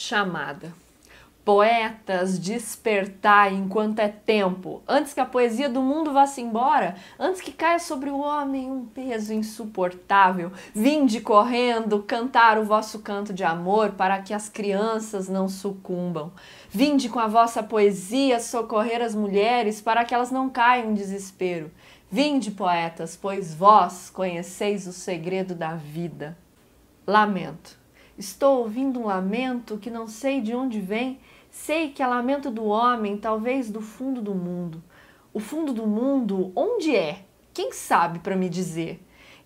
chamada. Poetas, despertai enquanto é tempo, antes que a poesia do mundo vá-se embora, antes que caia sobre o homem um peso insuportável. Vinde correndo cantar o vosso canto de amor para que as crianças não sucumbam. Vinde com a vossa poesia socorrer as mulheres para que elas não caiam em desespero. Vinde, poetas, pois vós conheceis o segredo da vida. Lamento. Estou ouvindo um lamento que não sei de onde vem, sei que é lamento do homem, talvez do fundo do mundo. O fundo do mundo, onde é? Quem sabe para me dizer?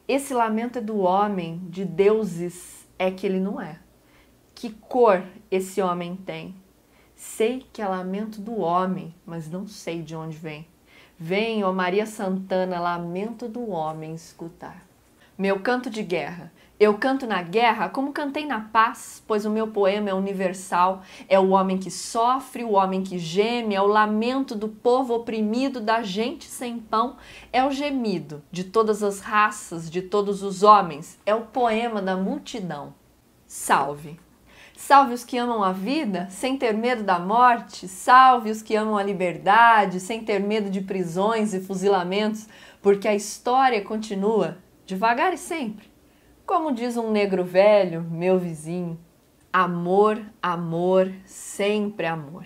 Esse lamento é do homem, de deuses é que ele não é. Que cor esse homem tem? Sei que é lamento do homem, mas não sei de onde vem. Vem, ó Maria Santana, lamento do homem escutar. Meu canto de guerra. Eu canto na guerra como cantei na paz, pois o meu poema é universal. É o homem que sofre, o homem que geme, é o lamento do povo oprimido, da gente sem pão, é o gemido de todas as raças, de todos os homens, é o poema da multidão. Salve! Salve os que amam a vida sem ter medo da morte, salve os que amam a liberdade sem ter medo de prisões e fuzilamentos, porque a história continua, devagar e sempre como diz um negro velho, meu vizinho, amor, amor, sempre amor.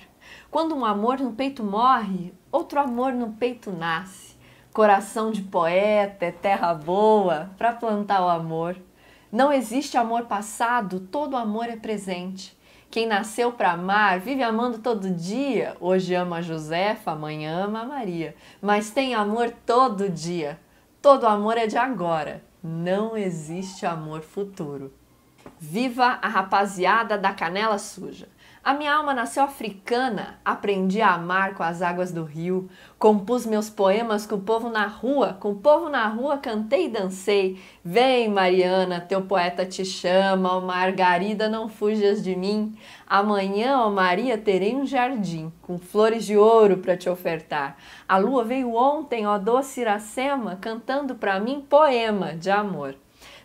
Quando um amor no peito morre, outro amor no peito nasce. Coração de poeta é terra boa para plantar o amor. Não existe amor passado, todo amor é presente. Quem nasceu para amar vive amando todo dia. Hoje ama a Josefa, amanhã ama a Maria. Mas tem amor todo dia. Todo amor é de agora não existe amor futuro. Viva a rapaziada da canela suja. A minha alma nasceu africana, aprendi a amar com as águas do rio, compus meus poemas com o povo na rua, com o povo na rua cantei e dancei. Vem, Mariana, teu poeta te chama, ó Margarida, não fujas de mim. Amanhã, ó Maria, terei um jardim com flores de ouro para te ofertar. A lua veio ontem, ó doce Iracema, cantando para mim poema de amor.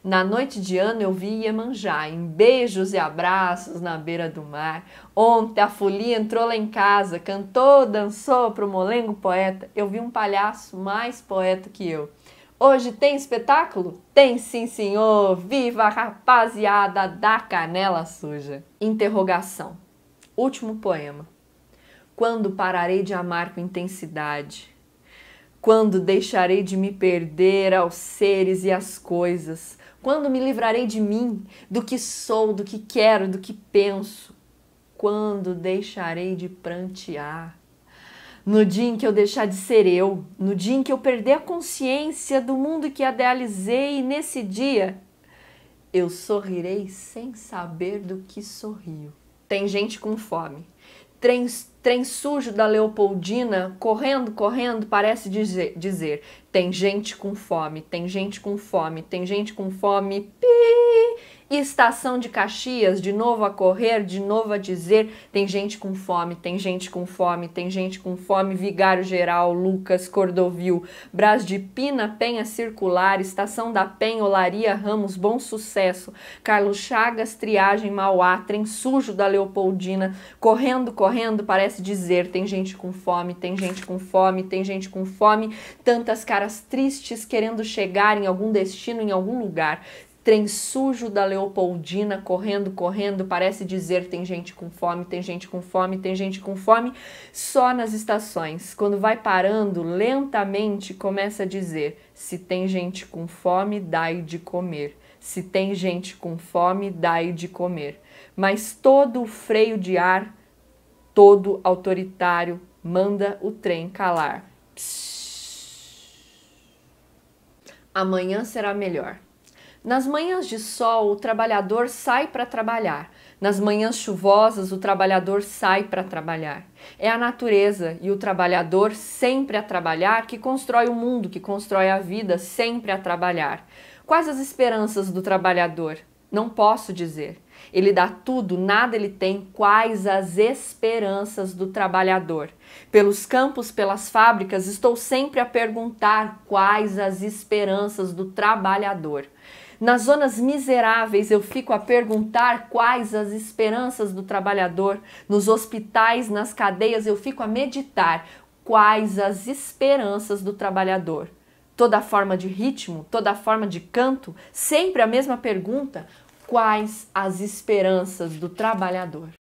Na noite de ano eu vi Iemanjá em beijos e abraços na beira do mar. Ontem a folia entrou lá em casa, cantou, dançou pro molengo poeta. Eu vi um palhaço mais poeta que eu. Hoje tem espetáculo? Tem sim, senhor! Viva a rapaziada da canela suja! Interrogação. Último poema. Quando pararei de amar com intensidade? Quando deixarei de me perder aos seres e às coisas? Quando me livrarei de mim, do que sou, do que quero, do que penso? Quando deixarei de prantear? No dia em que eu deixar de ser eu, no dia em que eu perder a consciência do mundo que idealizei, nesse dia eu sorrirei sem saber do que sorrio. Tem gente com fome trem, trem sujo da Leopoldina, correndo, correndo, parece dizer, dizer: tem gente com fome, tem gente com fome, tem gente com fome, estação de Caxias, de novo a correr, de novo a dizer: tem gente com fome, tem gente com fome, tem gente com fome. Vigário Geral, Lucas, Cordovil, Bras de Pina, Penha Circular, Estação da Penha, Olaria, Ramos, Bom Sucesso, Carlos Chagas, Triagem, Mauá, Trem Sujo da Leopoldina, correndo, correndo, parece dizer: tem gente com fome, tem gente com fome, tem gente com fome, tantas caras tristes querendo chegar em algum destino, em algum lugar trem sujo da Leopoldina correndo, correndo, parece dizer tem gente com fome, tem gente com fome, tem gente com fome, só nas estações. Quando vai parando, lentamente começa a dizer: se tem gente com fome, dai de comer. Se tem gente com fome, dai de comer. Mas todo o freio de ar, todo autoritário, manda o trem calar. Psss. Amanhã será melhor. Nas manhãs de sol, o trabalhador sai para trabalhar. Nas manhãs chuvosas, o trabalhador sai para trabalhar. É a natureza e o trabalhador sempre a trabalhar que constrói o mundo, que constrói a vida, sempre a trabalhar. Quais as esperanças do trabalhador? Não posso dizer. Ele dá tudo, nada ele tem. Quais as esperanças do trabalhador? Pelos campos, pelas fábricas, estou sempre a perguntar quais as esperanças do trabalhador. Nas zonas miseráveis eu fico a perguntar quais as esperanças do trabalhador. Nos hospitais, nas cadeias eu fico a meditar quais as esperanças do trabalhador. Toda forma de ritmo, toda forma de canto, sempre a mesma pergunta: quais as esperanças do trabalhador?